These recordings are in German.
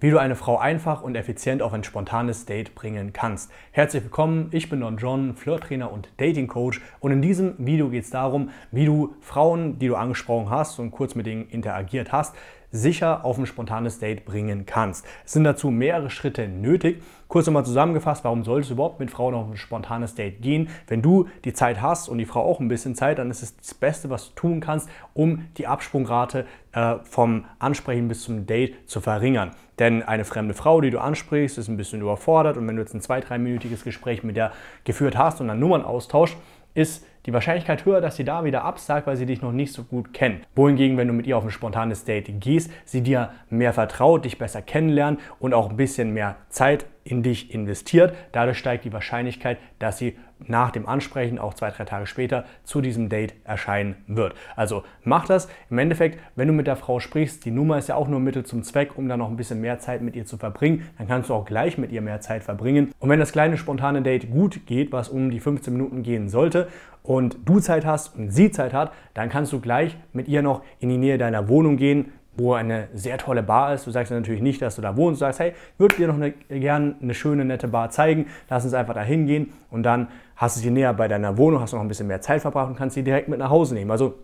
wie du eine Frau einfach und effizient auf ein spontanes Date bringen kannst. Herzlich willkommen, ich bin Don John, Flirttrainer und Dating Coach und in diesem Video geht es darum, wie du Frauen, die du angesprochen hast und kurz mit denen interagiert hast, sicher auf ein spontanes Date bringen kannst. Es sind dazu mehrere Schritte nötig. Kurz nochmal zusammengefasst, warum solltest du überhaupt mit Frauen auf ein spontanes Date gehen? Wenn du die Zeit hast und die Frau auch ein bisschen Zeit, dann ist es das Beste, was du tun kannst, um die Absprungrate äh, vom Ansprechen bis zum Date zu verringern. Denn eine fremde Frau, die du ansprichst, ist ein bisschen überfordert und wenn du jetzt ein zwei-, dreiminütiges Gespräch mit der geführt hast und dann Nummern austauscht, ist die Wahrscheinlichkeit höher, dass sie da wieder absagt, weil sie dich noch nicht so gut kennt. Wohingegen, wenn du mit ihr auf ein spontanes Date gehst, sie dir mehr vertraut, dich besser kennenlernt und auch ein bisschen mehr Zeit in dich investiert. Dadurch steigt die Wahrscheinlichkeit, dass sie nach dem Ansprechen, auch zwei, drei Tage später, zu diesem Date erscheinen wird. Also mach das. Im Endeffekt, wenn du mit der Frau sprichst, die Nummer ist ja auch nur Mittel zum Zweck, um dann noch ein bisschen mehr Zeit mit ihr zu verbringen, dann kannst du auch gleich mit ihr mehr Zeit verbringen. Und wenn das kleine spontane Date gut geht, was um die 15 Minuten gehen sollte, und du Zeit hast und sie Zeit hat, dann kannst du gleich mit ihr noch in die Nähe deiner Wohnung gehen, wo eine sehr tolle Bar ist. Du sagst natürlich nicht, dass du da wohnst. Du sagst, hey, ich würde dir noch eine, gerne eine schöne, nette Bar zeigen. Lass uns einfach da hingehen. Und dann hast du sie näher bei deiner Wohnung, hast noch ein bisschen mehr Zeit verbracht und kannst sie direkt mit nach Hause nehmen. Also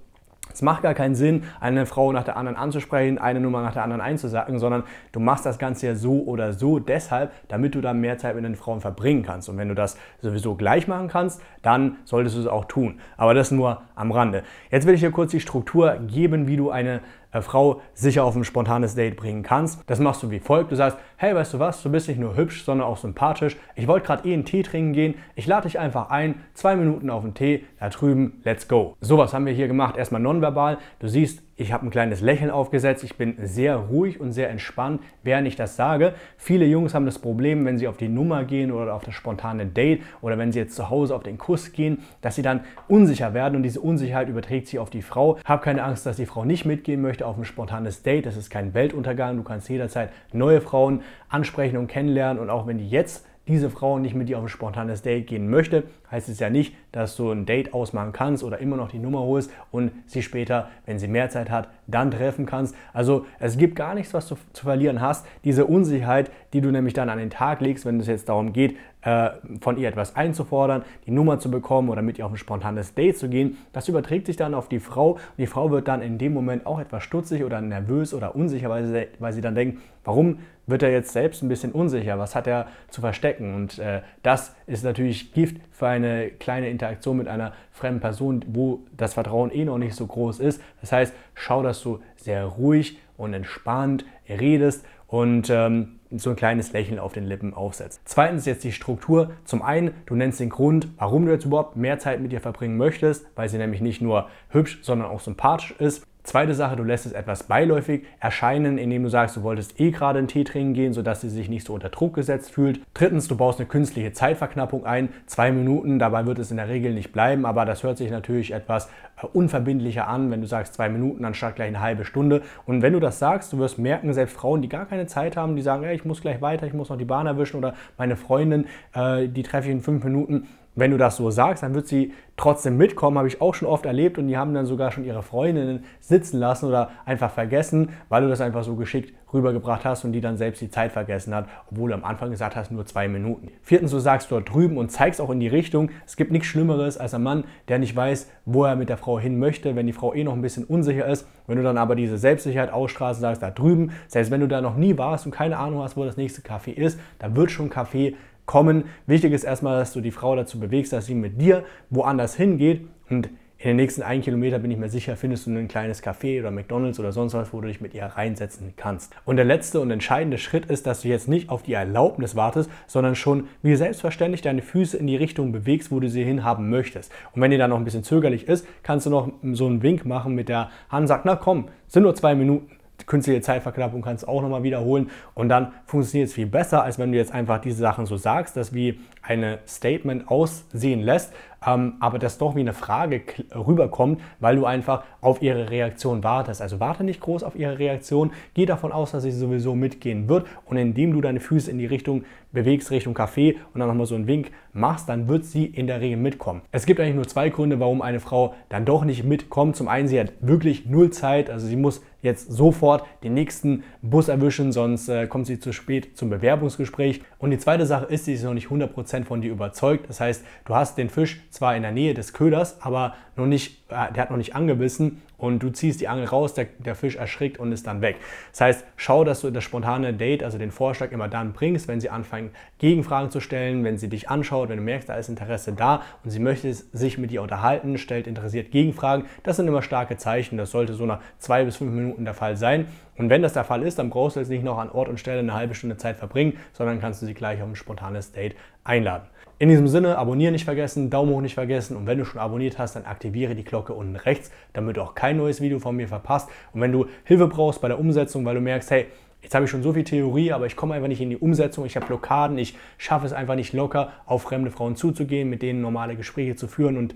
es macht gar keinen Sinn, eine Frau nach der anderen anzusprechen, eine Nummer nach der anderen einzusagen, sondern du machst das Ganze ja so oder so deshalb, damit du dann mehr Zeit mit den Frauen verbringen kannst. Und wenn du das sowieso gleich machen kannst, dann solltest du es auch tun. Aber das nur am Rande. Jetzt will ich dir kurz die Struktur geben, wie du eine Frau sicher auf ein spontanes Date bringen kannst. Das machst du wie folgt. Du sagst, hey, weißt du was, du bist nicht nur hübsch, sondern auch sympathisch. Ich wollte gerade eh einen Tee trinken gehen. Ich lade dich einfach ein, zwei Minuten auf den Tee, da drüben, let's go. Sowas haben wir hier gemacht. Erstmal nonverbal. Du siehst, ich habe ein kleines Lächeln aufgesetzt, ich bin sehr ruhig und sehr entspannt, während ich das sage. Viele Jungs haben das Problem, wenn sie auf die Nummer gehen oder auf das spontane Date oder wenn sie jetzt zu Hause auf den Kuss gehen, dass sie dann unsicher werden und diese Unsicherheit überträgt sich auf die Frau. Hab keine Angst, dass die Frau nicht mitgehen möchte auf ein spontanes Date. Das ist kein Weltuntergang. Du kannst jederzeit neue Frauen ansprechen und kennenlernen und auch wenn die jetzt diese Frau nicht mit dir auf ein spontanes Date gehen möchte, heißt es ja nicht, dass du ein Date ausmachen kannst oder immer noch die Nummer holst und sie später, wenn sie mehr Zeit hat, dann treffen kannst. Also es gibt gar nichts, was du zu verlieren hast. Diese Unsicherheit, die du nämlich dann an den Tag legst, wenn es jetzt darum geht, äh, von ihr etwas einzufordern, die Nummer zu bekommen oder mit ihr auf ein spontanes Date zu gehen. Das überträgt sich dann auf die Frau und die Frau wird dann in dem Moment auch etwas stutzig oder nervös oder unsicher, weil sie, weil sie dann denkt, warum wird er jetzt selbst ein bisschen unsicher? Was hat er zu verstecken? Und äh, das ist natürlich Gift für eine kleine Interaktion mit einer fremden Person, wo das Vertrauen eh noch nicht so groß ist. Das heißt, schau, dass du sehr ruhig und entspannt redest und ähm, so ein kleines Lächeln auf den Lippen aufsetzt. Zweitens jetzt die Struktur. Zum einen, du nennst den Grund, warum du jetzt überhaupt mehr Zeit mit ihr verbringen möchtest, weil sie nämlich nicht nur hübsch, sondern auch sympathisch ist. Zweite Sache, du lässt es etwas beiläufig erscheinen, indem du sagst, du wolltest eh gerade einen Tee trinken gehen, sodass sie sich nicht so unter Druck gesetzt fühlt. Drittens, du baust eine künstliche Zeitverknappung ein, zwei Minuten, dabei wird es in der Regel nicht bleiben, aber das hört sich natürlich etwas äh, unverbindlicher an, wenn du sagst zwei Minuten anstatt gleich eine halbe Stunde. Und wenn du das sagst, du wirst merken, selbst Frauen, die gar keine Zeit haben, die sagen, hey, ich muss gleich weiter, ich muss noch die Bahn erwischen oder meine Freundin, äh, die treffe ich in fünf Minuten, wenn du das so sagst, dann wird sie trotzdem mitkommen, habe ich auch schon oft erlebt und die haben dann sogar schon ihre Freundinnen sitzen lassen oder einfach vergessen, weil du das einfach so geschickt rübergebracht hast und die dann selbst die Zeit vergessen hat, obwohl du am Anfang gesagt hast, nur zwei Minuten. Viertens, du sagst dort drüben und zeigst auch in die Richtung. Es gibt nichts Schlimmeres als ein Mann, der nicht weiß, wo er mit der Frau hin möchte, wenn die Frau eh noch ein bisschen unsicher ist. Wenn du dann aber diese Selbstsicherheit ausstrahlst sagst, da drüben, selbst wenn du da noch nie warst und keine Ahnung hast, wo das nächste Café ist, da wird schon Kaffee kommen. Wichtig ist erstmal, dass du die Frau dazu bewegst, dass sie mit dir woanders hingeht und in den nächsten einen Kilometer bin ich mir sicher, findest du ein kleines Café oder McDonalds oder sonst was, wo du dich mit ihr reinsetzen kannst. Und der letzte und entscheidende Schritt ist, dass du jetzt nicht auf die Erlaubnis wartest, sondern schon wie selbstverständlich deine Füße in die Richtung bewegst, wo du sie hinhaben möchtest. Und wenn dir da noch ein bisschen zögerlich ist, kannst du noch so einen Wink machen mit der Hand, sag, na komm, sind nur zwei Minuten künstliche Zeitverknappung kannst du auch nochmal wiederholen und dann funktioniert es viel besser, als wenn du jetzt einfach diese Sachen so sagst, dass wie eine Statement aussehen lässt. Ähm, aber dass doch wie eine Frage rüberkommt, weil du einfach auf ihre Reaktion wartest. Also warte nicht groß auf ihre Reaktion, geh davon aus, dass sie sowieso mitgehen wird und indem du deine Füße in die Richtung bewegst, Richtung Café und dann nochmal so einen Wink machst, dann wird sie in der Regel mitkommen. Es gibt eigentlich nur zwei Gründe, warum eine Frau dann doch nicht mitkommt. Zum einen, sie hat wirklich null Zeit, also sie muss jetzt sofort den nächsten Bus erwischen, sonst äh, kommt sie zu spät zum Bewerbungsgespräch. Und die zweite Sache ist, sie ist noch nicht 100% von dir überzeugt. Das heißt, du hast den Fisch zwar in der Nähe des Köders, aber noch nicht, äh, der hat noch nicht angebissen und du ziehst die Angel raus, der, der Fisch erschrickt und ist dann weg. Das heißt, schau, dass du das spontane Date, also den Vorschlag immer dann bringst, wenn sie anfangen, Gegenfragen zu stellen, wenn sie dich anschaut, wenn du merkst, da ist Interesse da und sie möchte sich mit dir unterhalten, stellt interessiert Gegenfragen. Das sind immer starke Zeichen. Das sollte so nach zwei bis fünf Minuten der Fall sein. Und wenn das der Fall ist, dann brauchst du jetzt nicht noch an Ort und Stelle eine halbe Stunde Zeit verbringen, sondern kannst du sie gleich auf ein spontanes Date einladen. In diesem Sinne, abonnieren nicht vergessen, Daumen hoch nicht vergessen und wenn du schon abonniert hast, dann aktiviere die Glocke unten rechts, damit du auch kein neues Video von mir verpasst. Und wenn du Hilfe brauchst bei der Umsetzung, weil du merkst, hey, jetzt habe ich schon so viel Theorie, aber ich komme einfach nicht in die Umsetzung, ich habe Blockaden, ich schaffe es einfach nicht locker, auf fremde Frauen zuzugehen, mit denen normale Gespräche zu führen und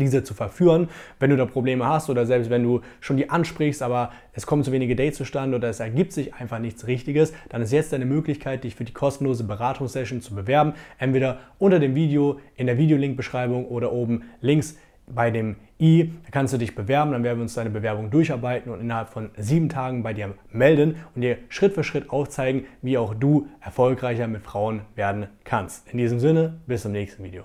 diese zu verführen, wenn du da Probleme hast oder selbst wenn du schon die ansprichst, aber es kommen zu wenige Dates zustande oder es ergibt sich einfach nichts Richtiges, dann ist jetzt deine Möglichkeit, dich für die kostenlose Beratungssession zu bewerben. Entweder unter dem Video, in der Videolink-Beschreibung oder oben links bei dem i. Da kannst du dich bewerben, dann werden wir uns deine Bewerbung durcharbeiten und innerhalb von sieben Tagen bei dir melden und dir Schritt für Schritt aufzeigen, wie auch du erfolgreicher mit Frauen werden kannst. In diesem Sinne, bis zum nächsten Video.